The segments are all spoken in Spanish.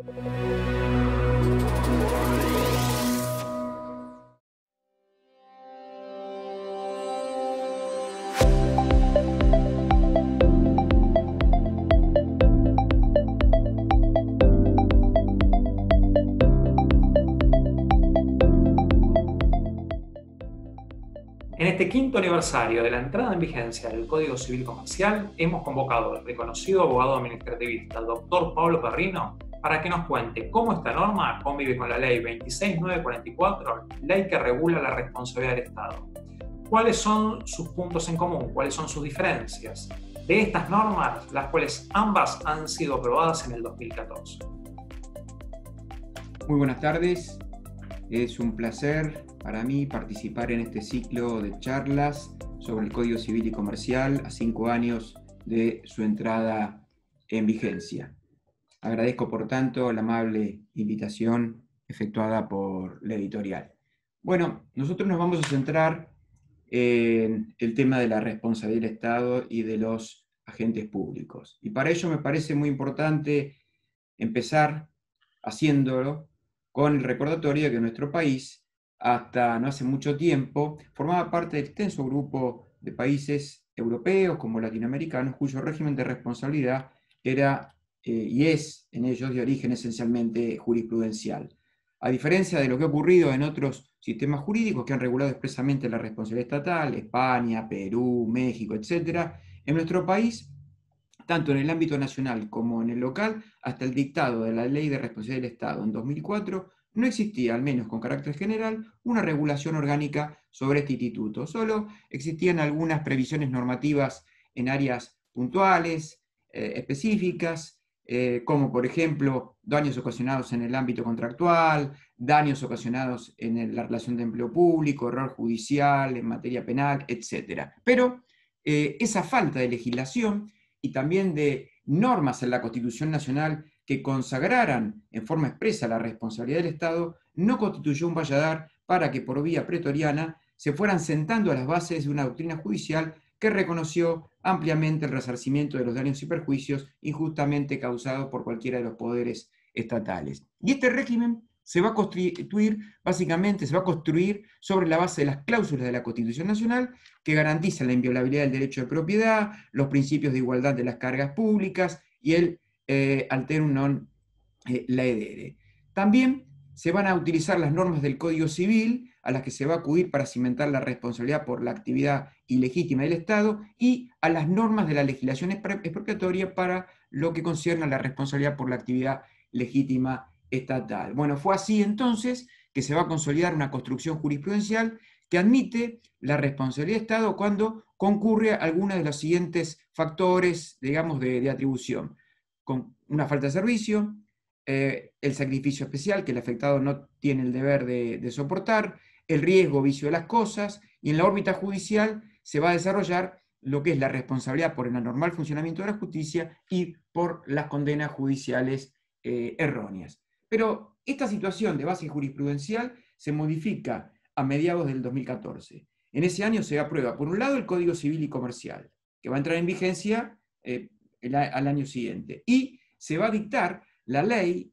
En este quinto aniversario de la entrada en vigencia del Código Civil Comercial, hemos convocado al reconocido abogado administrativista, el doctor Pablo Perrino, para que nos cuente cómo esta norma convive con la Ley 26944, ley que regula la responsabilidad del Estado. ¿Cuáles son sus puntos en común? ¿Cuáles son sus diferencias? De estas normas, las cuales ambas han sido aprobadas en el 2014. Muy buenas tardes. Es un placer para mí participar en este ciclo de charlas sobre el Código Civil y Comercial a cinco años de su entrada en vigencia. Agradezco, por tanto, la amable invitación efectuada por la editorial. Bueno, nosotros nos vamos a centrar en el tema de la responsabilidad del Estado y de los agentes públicos. Y para ello me parece muy importante empezar haciéndolo con el recordatorio de que nuestro país, hasta no hace mucho tiempo, formaba parte del extenso grupo de países europeos como latinoamericanos cuyo régimen de responsabilidad era eh, y es en ellos de origen esencialmente jurisprudencial. A diferencia de lo que ha ocurrido en otros sistemas jurídicos que han regulado expresamente la responsabilidad estatal, España, Perú, México, etc., en nuestro país, tanto en el ámbito nacional como en el local, hasta el dictado de la Ley de Responsabilidad del Estado en 2004, no existía, al menos con carácter general, una regulación orgánica sobre este instituto. Solo existían algunas previsiones normativas en áreas puntuales, eh, específicas, eh, como por ejemplo daños ocasionados en el ámbito contractual, daños ocasionados en la relación de empleo público, error judicial, en materia penal, etc. Pero eh, esa falta de legislación y también de normas en la Constitución Nacional que consagraran en forma expresa la responsabilidad del Estado no constituyó un valladar para que por vía pretoriana se fueran sentando a las bases de una doctrina judicial que reconoció ampliamente el resarcimiento de los daños y perjuicios injustamente causados por cualquiera de los poderes estatales. Y este régimen se va a constituir, básicamente, se va a construir sobre la base de las cláusulas de la Constitución Nacional que garantizan la inviolabilidad del derecho de propiedad, los principios de igualdad de las cargas públicas y el eh, alter alterum non eh, laedere. También se van a utilizar las normas del Código Civil a las que se va a acudir para cimentar la responsabilidad por la actividad ilegítima del Estado y a las normas de la legislación expropiatoria para lo que concierne a la responsabilidad por la actividad legítima estatal. Bueno, fue así entonces que se va a consolidar una construcción jurisprudencial que admite la responsabilidad de Estado cuando concurre alguno de los siguientes factores, digamos, de, atribución. Con una falta de servicio, eh, el sacrificio especial que el afectado no tiene el deber de soportar, el riesgo vicio de las cosas, y en la órbita judicial se va a desarrollar lo que es la responsabilidad por el anormal funcionamiento de la justicia y por las condenas judiciales eh, erróneas. Pero esta situación de base jurisprudencial se modifica a mediados del 2014. En ese año se aprueba, por un lado, el Código Civil y Comercial, que va a entrar en vigencia eh, al año siguiente, y se va a dictar la ley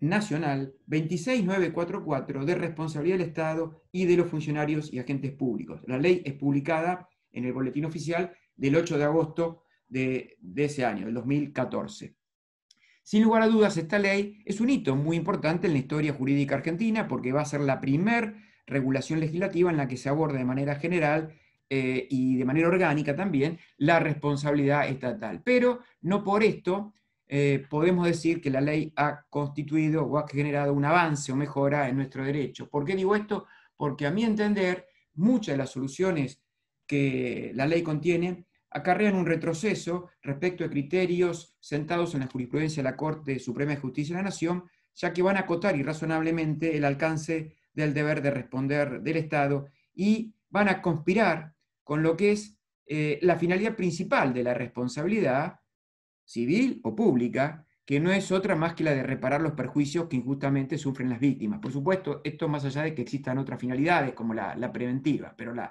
Nacional 26944 de responsabilidad del Estado y de los funcionarios y agentes públicos. La ley es publicada en el Boletín Oficial del 8 de agosto de, ese año, del 2014. Sin lugar a dudas, esta ley es un hito muy importante en la historia jurídica argentina porque va a ser la primer regulación legislativa en la que se aborda de manera general eh, y de manera orgánica también la responsabilidad estatal. Pero no por esto eh, podemos decir que la ley ha constituido o ha generado un avance o mejora en nuestro derecho. ¿Por qué digo esto? Porque a mi entender, muchas de las soluciones que la ley contiene acarrean un retroceso respecto a criterios sentados en la jurisprudencia de la Corte Suprema de Justicia de la Nación, ya que van a acotar irrazonablemente el alcance del deber de responder del Estado y van a conspirar con lo que es eh, la finalidad principal de la responsabilidad, civil o pública, que no es otra más que la de reparar los perjuicios que injustamente sufren las víctimas. Por supuesto, esto más allá de que existan otras finalidades, como la, preventiva, pero la,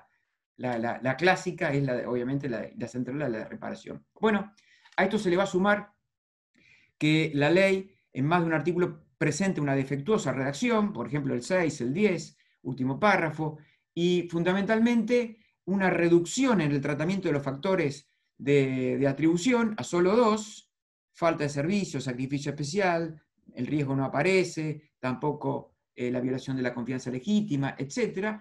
clásica es la, obviamente la, central, de la reparación. Bueno, a esto se le va a sumar que la ley, en más de un artículo, presente una defectuosa redacción, por ejemplo el 6, el 10, último párrafo, y fundamentalmente una reducción en el tratamiento de los factores de, atribución a solo dos, falta de servicio, sacrificio especial, el riesgo no aparece, tampoco eh, la violación de la confianza legítima, etc.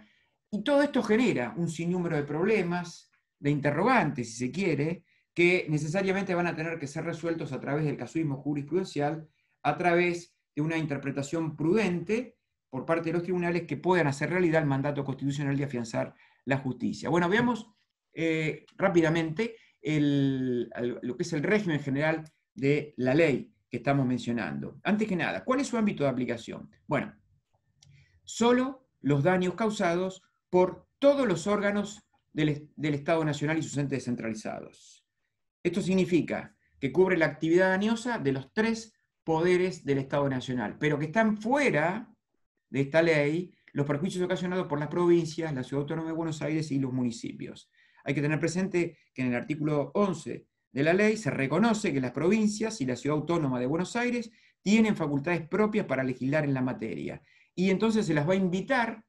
Y todo esto genera un sinnúmero de problemas, de interrogantes, si se quiere, que necesariamente van a tener que ser resueltos a través del casuismo jurisprudencial, a través de una interpretación prudente por parte de los tribunales que puedan hacer realidad el mandato constitucional de afianzar la justicia. Bueno, veamos eh, rápidamente el, lo que es el régimen general de la ley que estamos mencionando. Antes que nada, ¿cuál es su ámbito de aplicación? Bueno, solo los daños causados por todos los órganos del, del Estado Nacional y sus entes descentralizados. Esto significa que cubre la actividad dañosa de los tres poderes del Estado Nacional, pero que están fuera de esta ley los perjuicios ocasionados por las provincias, la Ciudad Autónoma de Buenos Aires y los municipios. Hay que tener presente que en el artículo 11 de la ley se reconoce que las provincias y la ciudad autónoma de Buenos Aires tienen facultades propias para legislar en la materia. Y entonces se las va a invitar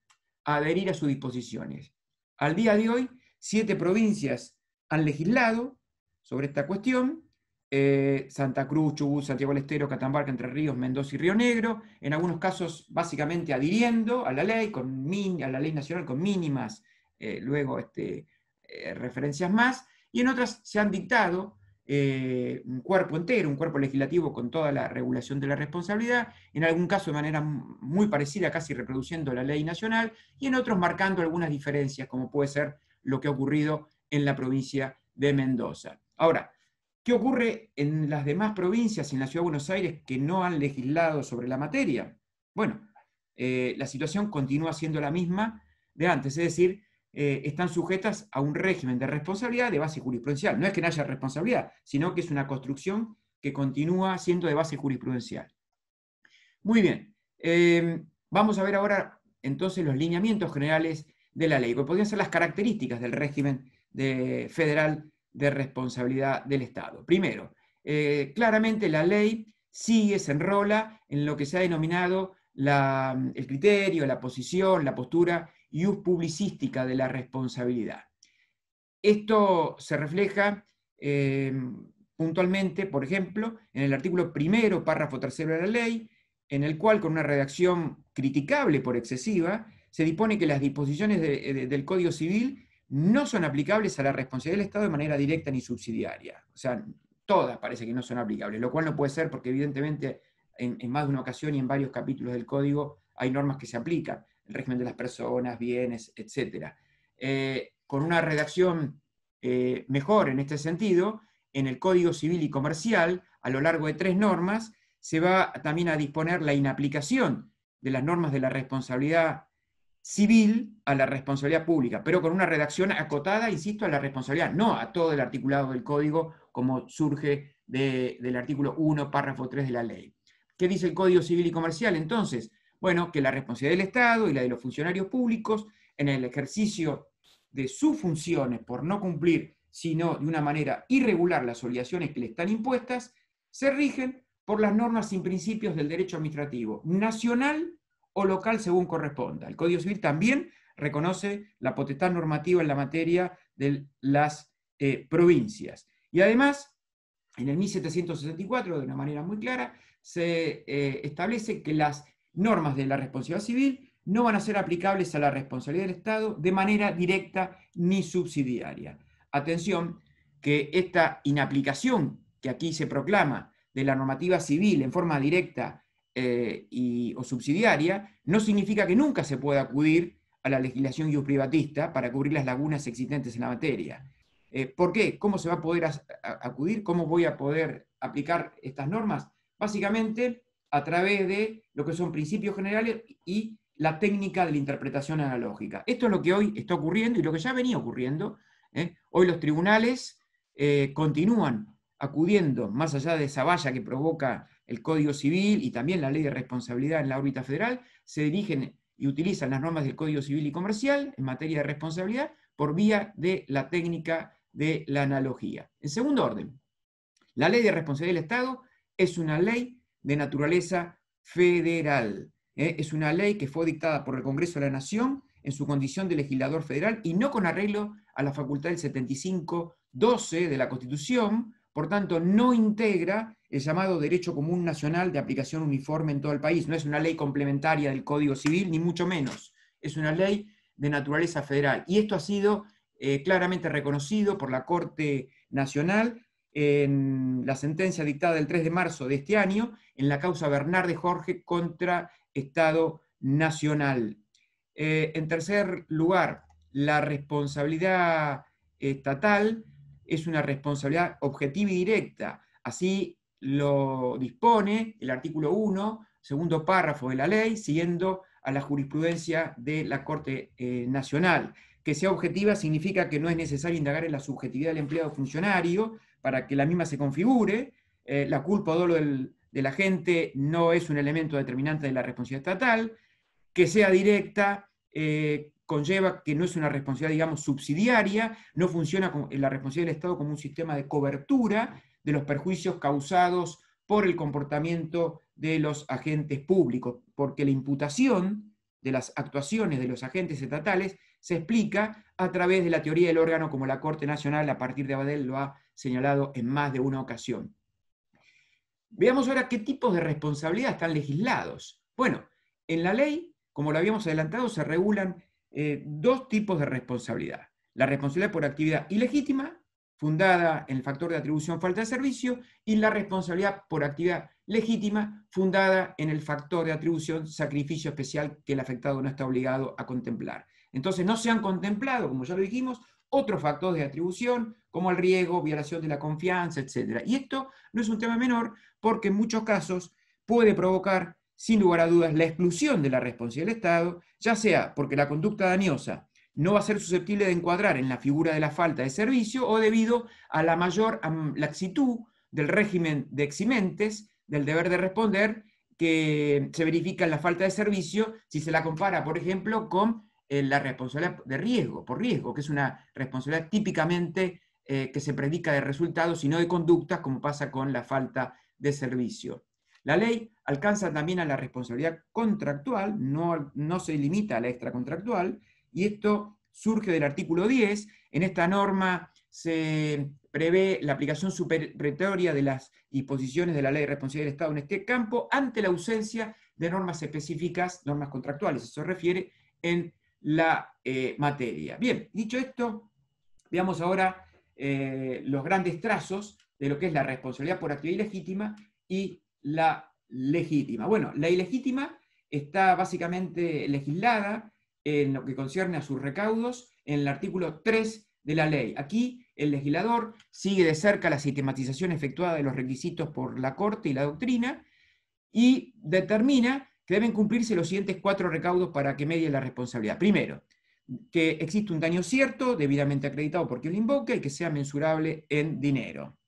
a adherir a sus disposiciones. Al día de hoy, siete provincias han legislado sobre esta cuestión. Eh, Santa Cruz, Chubut, Santiago del Estero, Catamarca, Entre Ríos, Mendoza y Río Negro, en algunos casos básicamente adhiriendo a la ley, con a la ley nacional con mínimas, eh, luego este, eh, referencias más, y en otras se han dictado eh, un cuerpo entero, un cuerpo legislativo con toda la regulación de la responsabilidad, en algún caso de manera muy parecida, casi reproduciendo la ley nacional, y en otros marcando algunas diferencias, como puede ser lo que ha ocurrido en la provincia de Mendoza. Ahora, ¿qué ocurre en las demás provincias, y en la Ciudad de Buenos Aires, que no han legislado sobre la materia? Bueno, eh, la situación continúa siendo la misma de antes, es decir, eh, están sujetas a un régimen de responsabilidad de base jurisprudencial. No es que no haya responsabilidad, sino que es una construcción que continúa siendo de base jurisprudencial. Muy bien, em, vamos a ver ahora entonces los lineamientos generales de la ley, que podrían ser las características del régimen federal de responsabilidad del Estado. Primero, eh, claramente la ley sigue, se enrola en lo que se ha denominado el criterio, la posición, la postura y publicística de la responsabilidad. Esto se refleja em, puntualmente, por ejemplo, en el artículo primero, párrafo tercero de la ley, en el cual, con una redacción criticable por excesiva, se dispone que las disposiciones del Código Civil no son aplicables a la responsabilidad del Estado de manera directa ni subsidiaria. O sea, todas parece que no son aplicables, lo cual no puede ser porque evidentemente en más de una ocasión y en varios capítulos del Código hay normas que se aplican el régimen de las personas, bienes, etc. Eh, con una redacción eh, mejor en este sentido, en el Código Civil y Comercial, a lo largo de tres normas, se va también a disponer la inaplicación de las normas de la responsabilidad civil a la responsabilidad pública, pero con una redacción acotada, insisto, a la responsabilidad, no a todo el articulado del código como surge del artículo 1, párrafo 3 de la ley. ¿Qué dice el Código Civil y Comercial entonces? Bueno, que la responsabilidad del Estado y la de los funcionarios públicos en el ejercicio de sus funciones por no cumplir, sino de una manera irregular las obligaciones que le están impuestas, se rigen por las normas sin principios del derecho administrativo nacional o local según corresponda. El Código Civil también reconoce la potestad normativa en la materia de las eh, provincias. Y además, en el 1764, de una manera muy clara, se eh, establece que las normas de la responsabilidad civil no van a ser aplicables a la responsabilidad del Estado de manera directa ni subsidiaria. Atención, que esta inaplicación que aquí se proclama de la normativa civil en forma directa eh, o subsidiaria, no significa que nunca se pueda acudir a la legislación privatista para cubrir las lagunas existentes en la materia. Eh, ¿Por qué? ¿Cómo se va a poder acudir? ¿Cómo voy a poder aplicar estas normas? Básicamente a través de lo que son principios generales y la técnica de la interpretación analógica. Esto es lo que hoy está ocurriendo y lo que ya venía ocurriendo. ¿eh? Hoy los tribunales eh, continúan acudiendo más allá de esa valla que provoca el Código Civil y también la ley de responsabilidad en la órbita federal, se dirigen y utilizan las normas del Código Civil y Comercial en materia de responsabilidad por vía de la técnica de la analogía. En segundo orden, la ley de responsabilidad del Estado es una ley de naturaleza federal. ¿eh? Es una ley que fue dictada por el Congreso de la Nación en su condición de legislador federal y no con arreglo a la facultad del 75-12 de la Constitución, por tanto no integra el llamado Derecho Común Nacional de aplicación uniforme en todo el país. No es una ley complementaria del Código Civil, ni mucho menos. Es una ley de naturaleza federal. Y esto ha sido eh, claramente reconocido por la Corte Nacional en la sentencia dictada el 3 de marzo de este año en la causa de Jorge contra Estado Nacional. Eh, en tercer lugar, la responsabilidad estatal es una responsabilidad objetiva y directa. Así lo dispone el artículo 1, segundo párrafo de la ley, siguiendo a la jurisprudencia de la Corte eh, Nacional que sea objetiva significa que no es necesario indagar en la subjetividad del empleado funcionario para que la misma se configure. Eh, la culpa o dolo del, la agente no es un elemento determinante de la responsabilidad estatal. Que sea directa eh, conlleva que no es una responsabilidad, digamos, subsidiaria. No funciona en eh, la responsabilidad del Estado como un sistema de cobertura de los perjuicios causados por el comportamiento de los agentes públicos, porque la imputación de las actuaciones de los agentes estatales se explica a través de la teoría del órgano como la Corte Nacional a partir de Abadel lo ha señalado en más de una ocasión. Veamos ahora qué tipos de responsabilidad están legislados. Bueno, en la ley, como lo habíamos adelantado, se regulan eh, dos tipos de responsabilidad. La responsabilidad por actividad ilegítima, fundada en el factor de atribución falta de servicio, y la responsabilidad por actividad legítima, fundada en el factor de atribución sacrificio especial que el afectado no está obligado a contemplar. Entonces no se han contemplado, como ya lo dijimos, otros factores de atribución, como el riesgo, violación de la confianza, etc. Y esto no es un tema menor porque en muchos casos puede provocar, sin lugar a dudas, la exclusión de la responsabilidad del Estado, ya sea porque la conducta dañosa no va a ser susceptible de encuadrar en la figura de la falta de servicio o debido a la mayor laxitud del régimen de eximentes, del deber de responder, que se verifica en la falta de servicio si se la compara, por ejemplo, con eh, la responsabilidad de riesgo, por riesgo, que es una responsabilidad típicamente eh, que se predica de resultados y no de conductas, como pasa con la falta de servicio. La ley alcanza también a la responsabilidad contractual, no, no se limita a la extracontractual, y esto surge del artículo 10. En esta norma se prevé la aplicación supletoria de las disposiciones de la ley de responsabilidad del Estado en este campo ante la ausencia de normas específicas, normas contractuales, eso se refiere en la eh, materia. Bien, dicho esto, veamos ahora eh, los grandes trazos de lo que es la responsabilidad por actividad ilegítima y la legítima. Bueno, la ilegítima está básicamente legislada en lo que concierne a sus recaudos en el artículo 3 de la ley. Aquí el legislador sigue de cerca la sistematización efectuada de los requisitos por la Corte y la doctrina y determina que deben cumplirse los siguientes cuatro recaudos para que medie la responsabilidad. Primero, que existe un daño cierto, debidamente acreditado por quien lo invoque, y que sea mensurable en dinero.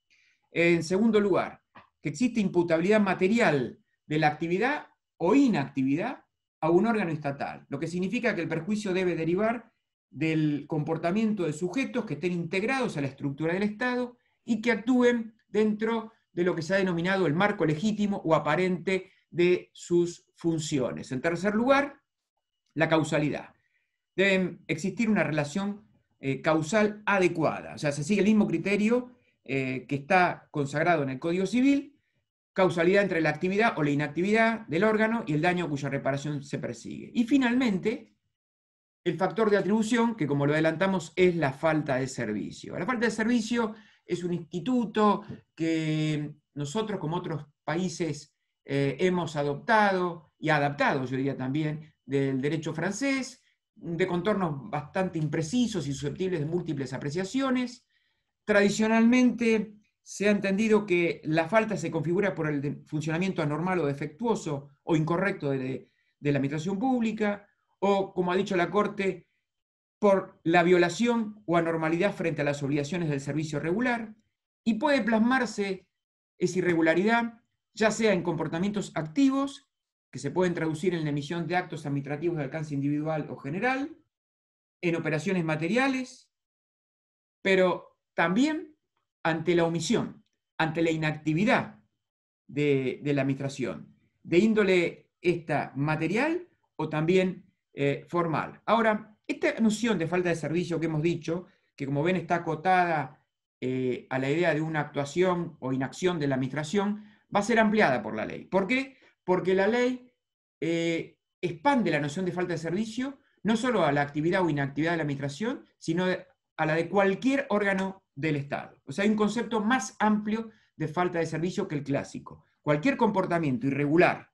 En segundo lugar, que existe imputabilidad material de la actividad o inactividad a un órgano estatal, lo que significa que el perjuicio debe derivar del comportamiento de sujetos que estén integrados a la estructura del Estado y que actúen dentro de lo que se ha denominado el marco legítimo o aparente de sus funciones. En tercer lugar, la causalidad. Debe existir una relación eh, causal adecuada. O sea, se sigue el mismo criterio eh, que está consagrado en el Código Civil, causalidad entre la actividad o la inactividad del órgano y el daño cuya reparación se persigue. Y finalmente, el factor de atribución, que como lo adelantamos, es la falta de servicio. La falta de servicio es un instituto que nosotros, como otros países eh, hemos adoptado y adaptado, yo diría también, del derecho francés, de contornos bastante imprecisos y susceptibles de múltiples apreciaciones. Tradicionalmente se ha entendido que la falta se configura por el funcionamiento anormal o defectuoso o incorrecto de, de la administración pública, o, como ha dicho la Corte, por la violación o anormalidad frente a las obligaciones del servicio regular, y puede plasmarse esa irregularidad ya sea en comportamientos activos, que se pueden traducir en la emisión de actos administrativos de alcance individual o general, en operaciones materiales, pero también ante la omisión, ante la inactividad de, la administración, de índole esta material o también eh, formal. Ahora, esta noción de falta de servicio que hemos dicho, que como ven está acotada eh, a la idea de una actuación o inacción de la administración, va a ser ampliada por la ley. ¿Por qué? Porque la ley eh, expande la noción de falta de servicio no solo a la actividad o inactividad de la administración, sino a la de cualquier órgano del Estado. O sea, hay un concepto más amplio de falta de servicio que el clásico. Cualquier comportamiento irregular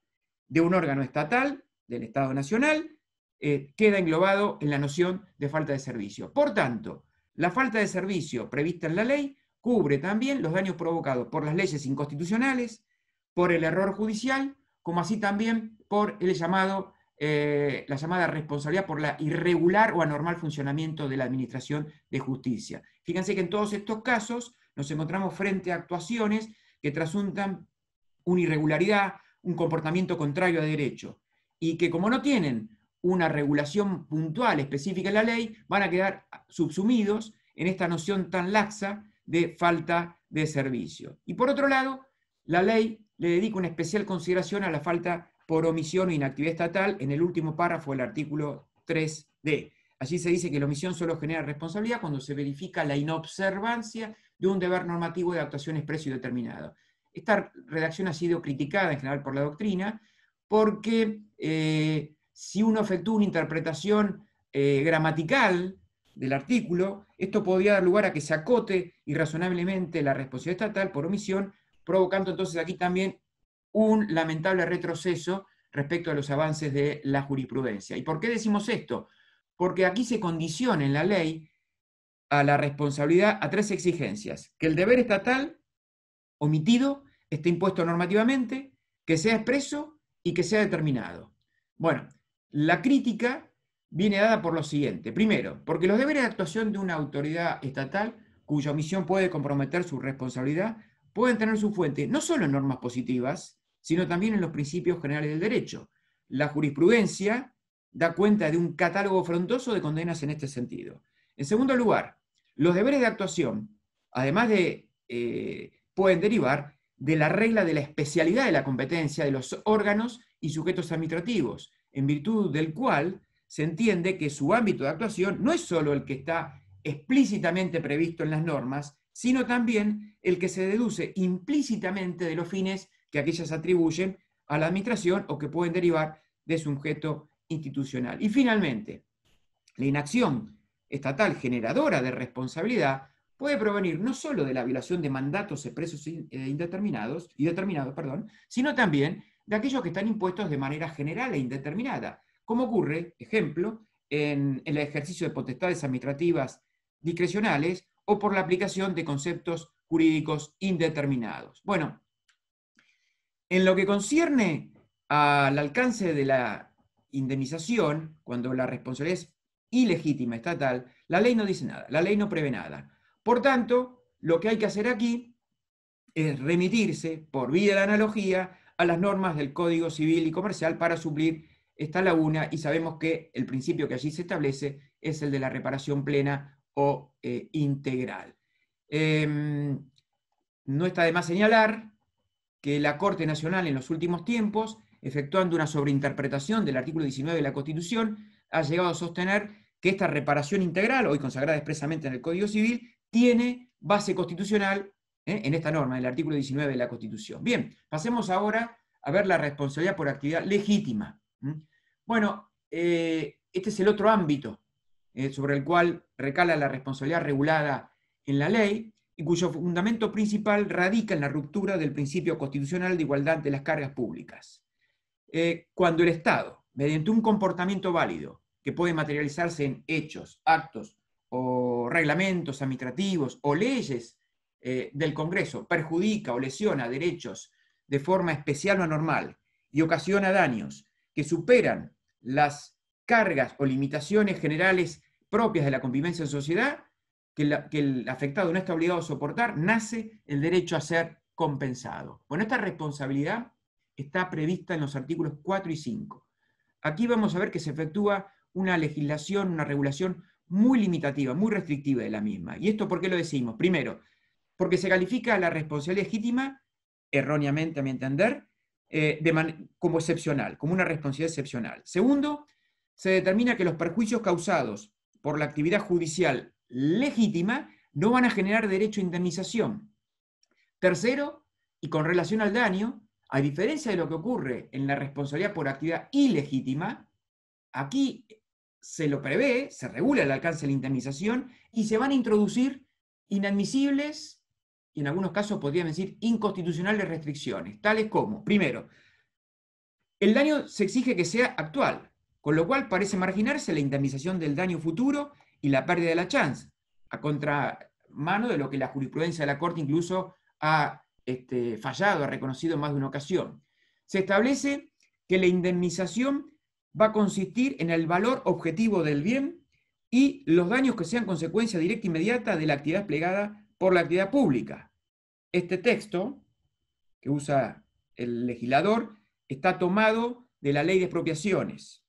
de un órgano estatal, del Estado Nacional, eh, queda englobado en la noción de falta de servicio. Por tanto, la falta de servicio prevista en la ley cubre también los daños provocados por las leyes inconstitucionales, por el error judicial, como así también por el llamado, eh, la llamada responsabilidad por la irregular o anormal funcionamiento de la Administración de Justicia. Fíjense que en todos estos casos nos encontramos frente a actuaciones que trasuntan una irregularidad, un comportamiento contrario a derecho, y que como no tienen una regulación puntual específica en la ley, van a quedar subsumidos en esta noción tan laxa de falta de servicio. Y por otro lado, la ley le dedica una especial consideración a la falta por omisión o inactividad estatal en el último párrafo del artículo 3D. Allí se dice que la omisión solo genera responsabilidad cuando se verifica la inobservancia de un deber normativo de actuación expreso y determinado. Esta redacción ha sido criticada en general por la doctrina porque eh, si uno efectúa una interpretación eh, gramatical del artículo, esto podría dar lugar a que se acote irrazonablemente la responsabilidad estatal por omisión, provocando entonces aquí también un lamentable retroceso respecto a los avances de la jurisprudencia. ¿Y por qué decimos esto? Porque aquí se condiciona en la ley a la responsabilidad a tres exigencias. Que el deber estatal omitido esté impuesto normativamente, que sea expreso y que sea determinado. Bueno, la crítica viene dada por lo siguiente. Primero, porque los deberes de actuación de una autoridad estatal cuya omisión puede comprometer su responsabilidad pueden tener su fuente no solo en normas positivas, sino también en los principios generales del derecho. La jurisprudencia da cuenta de un catálogo frondoso de condenas en este sentido. En segundo lugar, los deberes de actuación, además de, eh, pueden derivar de la regla de la especialidad de la competencia de los órganos y sujetos administrativos, en virtud del cual se entiende que su ámbito de actuación no es solo el que está explícitamente previsto en las normas, sino también el que se deduce implícitamente de los fines que aquellas atribuyen a la administración o que pueden derivar de su objeto institucional. Y finalmente, la inacción estatal generadora de responsabilidad puede provenir no solo de la violación de mandatos expresos eh, indeterminados, y determinados, perdón, sino también de aquellos que están impuestos de manera general e indeterminada, como ocurre, ejemplo, en, el ejercicio de potestades administrativas discrecionales o por la aplicación de conceptos jurídicos indeterminados. Bueno, en lo que concierne al alcance de la indemnización, cuando la responsabilidad es ilegítima estatal, la ley no dice nada, la ley no prevé nada. Por tanto, lo que hay que hacer aquí es remitirse, por vía de analogía, a las normas del Código Civil y Comercial para suplir esta laguna y sabemos que el principio que allí se establece es el de la reparación plena o eh, integral. Em, no está de más señalar que la Corte Nacional en los últimos tiempos, efectuando una sobreinterpretación del artículo 19 de la Constitución, ha llegado a sostener que esta reparación integral, hoy consagrada expresamente en el Código Civil, tiene base constitucional eh, en esta norma, el artículo 19 de la Constitución. Bien, pasemos ahora a ver la responsabilidad por actividad legítima. ¿Mm? Bueno, eh, este es el otro ámbito eh, sobre el cual recala la responsabilidad regulada en la ley y cuyo fundamento principal radica en la ruptura del principio constitucional de igualdad de las cargas públicas. Eh, cuando el Estado, mediante un comportamiento válido, que puede materializarse en hechos, actos o reglamentos administrativos o leyes del Congreso, perjudica o lesiona derechos de forma especial o anormal y ocasiona daños que superan las cargas o limitaciones generales propias de la convivencia en sociedad, que, el afectado no está obligado a soportar, nace el derecho a ser compensado. Bueno, esta responsabilidad está prevista en los artículos 4 y 5. Aquí vamos a ver que se efectúa una legislación, una regulación muy limitativa, muy restrictiva de la misma. ¿Y esto por qué lo decimos? Primero, porque se califica la responsabilidad legítima, erróneamente a mi entender, eh, como excepcional, como una responsabilidad excepcional. Segundo, se determina que los perjuicios causados por la actividad judicial legítima no van a generar derecho a indemnización. Tercero, y con relación al daño, a diferencia de lo que ocurre en la responsabilidad por actividad ilegítima, aquí se lo prevé, se regula el alcance de la indemnización y se van a introducir inadmisibles y en algunos casos podrían decir inconstitucionales restricciones, tales como, primero, el daño se exige que sea actual, con lo cual parece marginarse la indemnización del daño futuro y la pérdida de la chance, a contramano de lo que la jurisprudencia de la Corte incluso ha este, fallado, ha reconocido en más de una ocasión. Se establece que la indemnización va a consistir en el valor objetivo del bien y los daños que sean consecuencia directa e inmediata de la actividad plegada por la actividad pública. Este texto que usa el legislador está tomado de la ley de expropiaciones,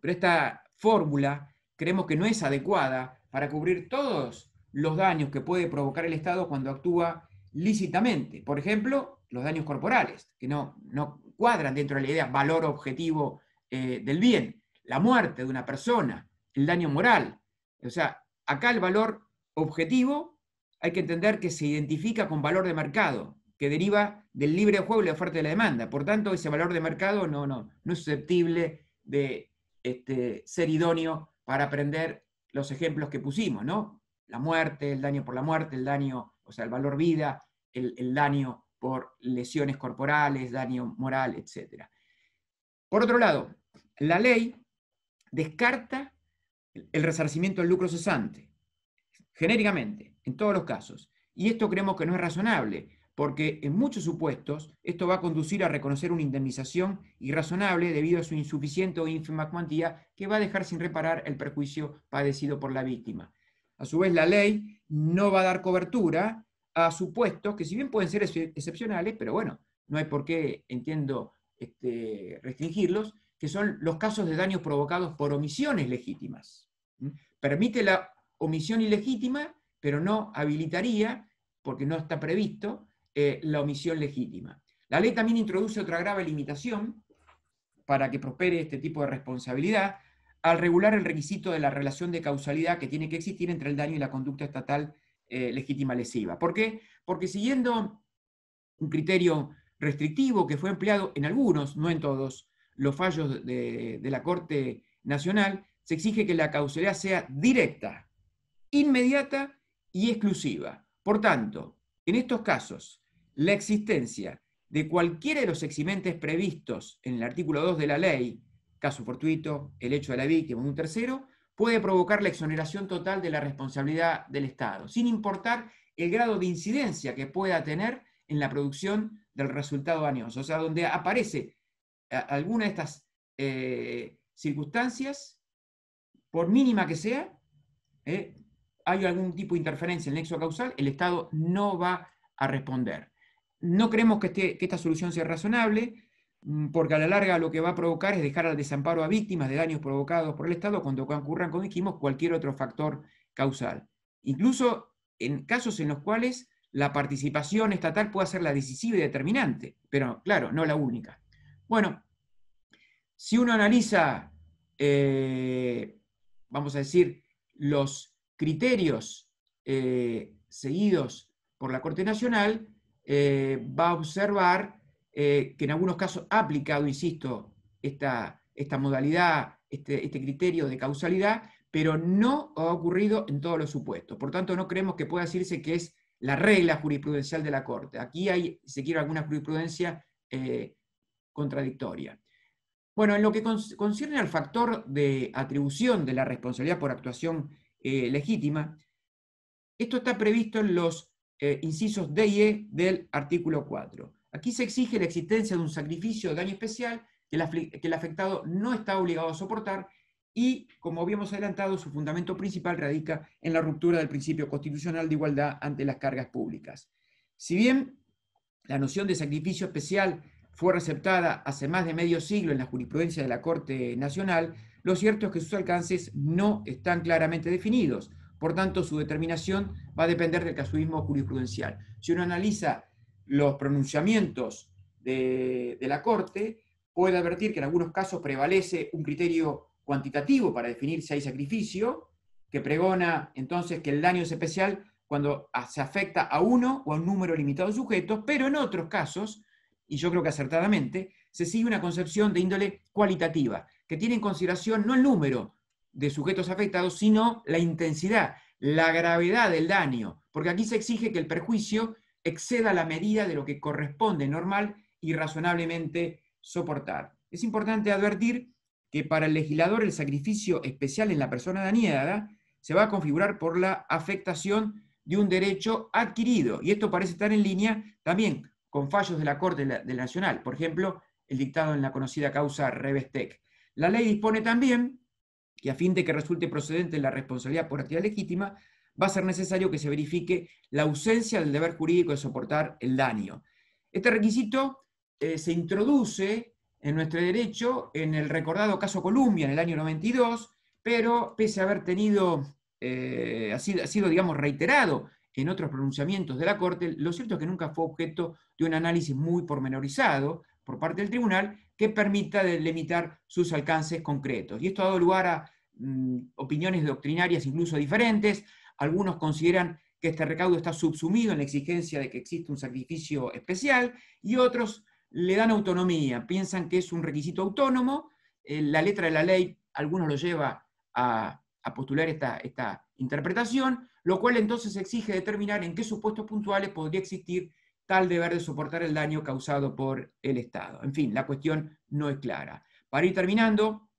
pero esta fórmula creemos que no es adecuada para cubrir todos los daños que puede provocar el Estado cuando actúa lícitamente. Por ejemplo, los daños corporales, que no, no cuadran dentro de la idea valor objetivo eh, del bien, la muerte de una persona, el daño moral. O sea, acá el valor objetivo hay que entender que se identifica con valor de mercado, que deriva del libre juego y la oferta y la demanda. Por tanto, ese valor de mercado no, no, no es susceptible de este, ser idóneo para aprender los ejemplos que pusimos, ¿no? La muerte, el daño por la muerte, el daño, o sea, el valor vida, el, el daño por lesiones corporales, daño moral, etc. Por otro lado, la ley descarta el resarcimiento del lucro cesante, genéricamente, en todos los casos. Y esto creemos que no es razonable, porque en muchos supuestos esto va a conducir a reconocer una indemnización irrazonable debido a su insuficiente o ínfima cuantía que va a dejar sin reparar el perjuicio padecido por la víctima. A su vez, la ley no va a dar cobertura a supuestos que si bien pueden ser excepcionales, pero bueno, no hay por qué, entiendo, este, restringirlos, que son los casos de daños provocados por omisiones legítimas. ¿Mm? Permite la omisión ilegítima pero no habilitaría, porque no está previsto, eh, la omisión legítima. La ley también introduce otra grave limitación para que prospere este tipo de responsabilidad al regular el requisito de la relación de causalidad que tiene que existir entre el daño y la conducta estatal eh, legítima lesiva. ¿Por qué? Porque siguiendo un criterio restrictivo que fue empleado en algunos, no en todos, los fallos de, de la Corte Nacional, se exige que la causalidad sea directa, inmediata y exclusiva. Por tanto, en estos casos, la existencia de cualquiera de los eximentes previstos en el artículo 2 de la ley, caso fortuito, el hecho de la víctima, o un tercero, puede provocar la exoneración total de la responsabilidad del Estado, sin importar el grado de incidencia que pueda tener en la producción del resultado dañoso. O sea, donde aparece eh, alguna de estas eh, circunstancias, por mínima que sea, eh, hay algún tipo de interferencia en el nexo causal, el Estado no va a responder. No creemos que, esta solución sea razonable, mm, porque a la larga lo que va a provocar es dejar al desamparo a víctimas de daños provocados por el Estado cuando concurran, como dijimos, cualquier otro factor causal. Incluso en casos en los cuales la participación estatal pueda ser la decisiva y determinante, pero claro, no la única. Bueno, si uno analiza, eh, vamos a decir, los criterios eh, seguidos por la Corte Nacional, eh, va a observar eh, que en algunos casos ha aplicado, insisto, esta, esta modalidad, este, este, criterio de causalidad, pero no ha ocurrido en todos los supuestos. Por tanto, no creemos que pueda decirse que es la regla jurisprudencial de la Corte. Aquí hay, si se quiere, alguna jurisprudencia contradictoria. Bueno, en lo que concierne al factor de atribución de la responsabilidad por actuación eh, legítima. Esto está previsto en los eh, incisos D y E del artículo 4. Aquí se exige la existencia de un sacrificio de daño especial que el, que el afectado no está obligado a soportar y, como habíamos adelantado, su fundamento principal radica en la ruptura del principio constitucional de igualdad ante las cargas públicas. Si bien la noción de sacrificio especial fue receptada hace más de medio siglo en la jurisprudencia de la Corte Nacional, lo cierto es que sus alcances no están claramente definidos. Por tanto, su determinación va a depender del casuismo jurisprudencial. Si uno analiza los pronunciamientos de, de la Corte, puede advertir que en algunos casos prevalece un criterio cuantitativo para definir si hay sacrificio, que pregona entonces que el daño es especial cuando se afecta a uno o a un número limitado de sujetos, pero en otros casos y yo creo que acertadamente, se sigue una concepción de índole cualitativa, que tiene en consideración no el número de sujetos afectados, sino la intensidad, la gravedad del daño, porque aquí se exige que el perjuicio exceda la medida de lo que corresponde normal y razonablemente soportar. Es importante advertir que para el legislador el sacrificio especial en la persona dañada se va a configurar por la afectación de un derecho adquirido. Y esto parece estar en línea también con fallos de la Corte Nacional, por ejemplo, el dictado en la conocida causa Revestec. La ley dispone también que a fin de que resulte procedente la responsabilidad por actividad legítima, va a ser necesario que se verifique la ausencia del deber jurídico de soportar el daño. Este requisito eh, se introduce en nuestro derecho en el recordado caso Columbia en el año 92, pero pese a haber tenido, eh, sido, ha sido, digamos, reiterado en otros pronunciamientos de la Corte, lo cierto es que nunca fue objeto de un análisis muy pormenorizado por parte del tribunal que permita delimitar sus alcances concretos. Y esto ha dado lugar a mm, opiniones doctrinarias incluso diferentes. Algunos consideran que este recaudo está subsumido en la exigencia de que existe un sacrificio especial y otros le dan autonomía, piensan que es un requisito autónomo, eh, la letra de la ley, algunos lo lleva a, postular esta interpretación, lo cual entonces exige determinar en qué supuestos puntuales podría existir tal deber de soportar el daño causado por el Estado. En fin, la cuestión no es clara. Para ir terminando,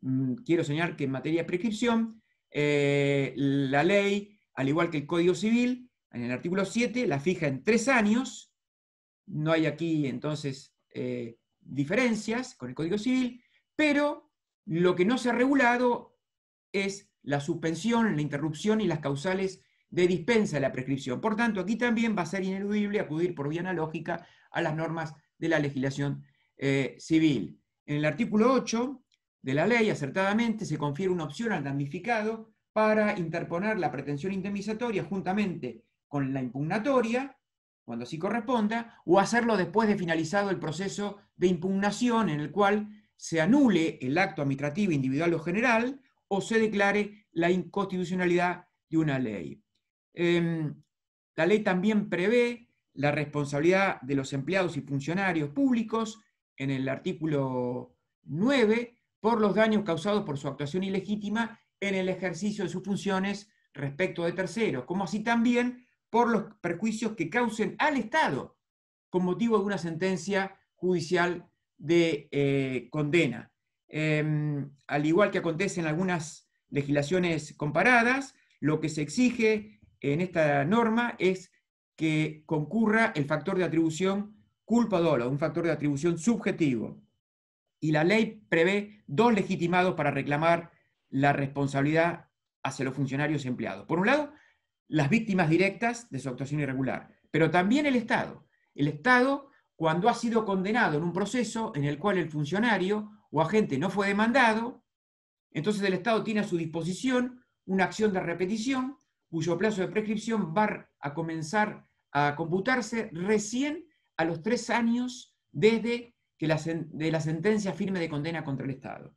mm, quiero señalar que en materia de prescripción, eh, la ley, al igual que el Código Civil, en el artículo 7, la fija en tres años, no hay aquí entonces eh, diferencias con el Código Civil, pero lo que no se ha regulado es la suspensión, la interrupción y las causales de dispensa de la prescripción. Por tanto, aquí también va a ser ineludible acudir por vía analógica a las normas de la legislación eh, civil. En el artículo 8 de la ley, acertadamente, se confiere una opción al damnificado para interponer la pretensión indemnizatoria juntamente con la impugnatoria, cuando así corresponda, o hacerlo después de finalizado el proceso de impugnación en el cual se anule el acto administrativo individual o general, o se declare la inconstitucionalidad de una ley. Em, la ley también prevé la responsabilidad de los empleados y funcionarios públicos en el artículo 9 por los daños causados por su actuación ilegítima en el ejercicio de sus funciones respecto de terceros, como así también por los perjuicios que causen al Estado con motivo de una sentencia judicial de eh, condena. Em, al igual que acontece en algunas legislaciones comparadas, lo que se exige en esta norma es que concurra el factor de atribución culpa un factor de atribución subjetivo. Y la ley prevé dos legitimados para reclamar la responsabilidad hacia los funcionarios empleados. Por un lado, las víctimas directas de su actuación irregular, pero también el Estado. El Estado, cuando ha sido condenado en un proceso en el cual el funcionario o agente no fue demandado, entonces el Estado tiene a su disposición una acción de repetición cuyo plazo de prescripción va a comenzar a computarse recién a los tres años desde que la, de la sentencia firme de condena contra el Estado.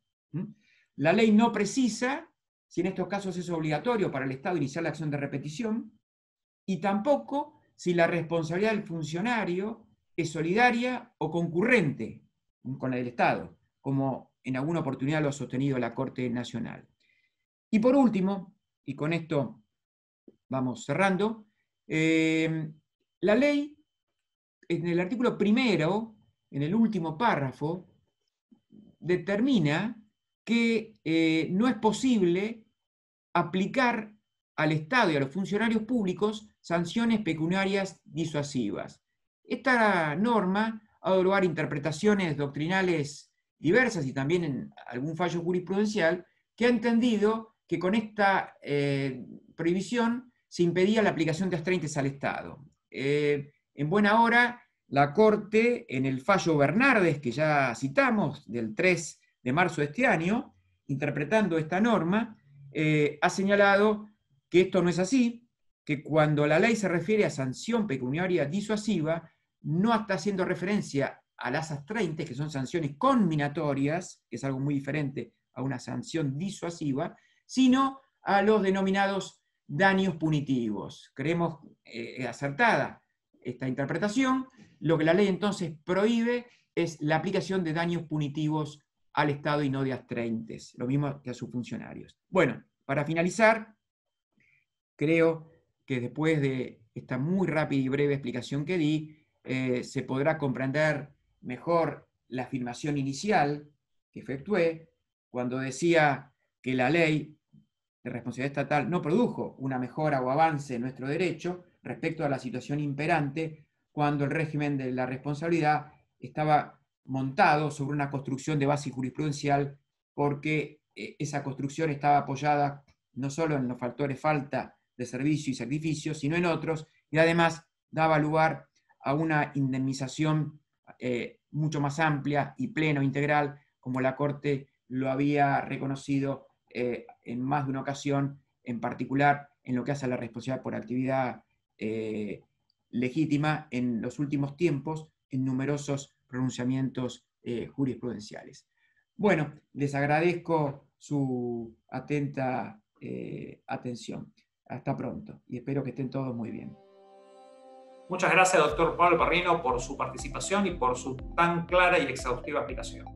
La ley no precisa si en estos casos es obligatorio para el Estado iniciar la acción de repetición y tampoco si la responsabilidad del funcionario es solidaria o concurrente con la del Estado como en alguna oportunidad lo ha sostenido la Corte Nacional. Y por último, y con esto vamos cerrando, eh, la ley, en el artículo primero, en el último párrafo, determina que eh, no es posible aplicar al Estado y a los funcionarios públicos sanciones pecuniarias disuasivas. Esta norma ha dado lugar interpretaciones doctrinales diversas y también en algún fallo jurisprudencial, que ha entendido que con esta eh, prohibición se impedía la aplicación de astreintes al Estado. Eh, en buena hora, la Corte, en el fallo Bernardes, que ya citamos, del 3 de marzo de este año, interpretando esta norma, eh, ha señalado que esto no es así, que cuando la ley se refiere a sanción pecuniaria disuasiva, no está haciendo referencia a las as que son sanciones combinatorias, que es algo muy diferente a una sanción disuasiva, sino a los denominados daños punitivos. Creemos eh, acertada esta interpretación. Lo que la ley entonces prohíbe es la aplicación de daños punitivos al Estado y no de astreintes, lo mismo que a sus funcionarios. Bueno, para finalizar, creo que después de esta muy rápida y breve explicación que di, eh, se podrá comprender mejor la afirmación inicial que efectué cuando decía que la ley de responsabilidad estatal no produjo una mejora o avance en nuestro derecho respecto a la situación imperante cuando el régimen de la responsabilidad estaba montado sobre una construcción de base jurisprudencial porque eh, esa construcción estaba apoyada no solo en los factores falta de servicio y sacrificio, sino en otros, y además daba lugar a una indemnización eh, mucho más amplia y pleno, integral, como la Corte lo había reconocido eh, en más de una ocasión, en particular en lo que hace a la responsabilidad por actividad eh, legítima en los últimos tiempos, en numerosos pronunciamientos jurisprudenciales. Bueno, les agradezco su atenta atención. Hasta pronto y espero que estén todos muy bien. Muchas gracias, doctor Pablo Parrino, por su participación y por su tan clara y exhaustiva explicación.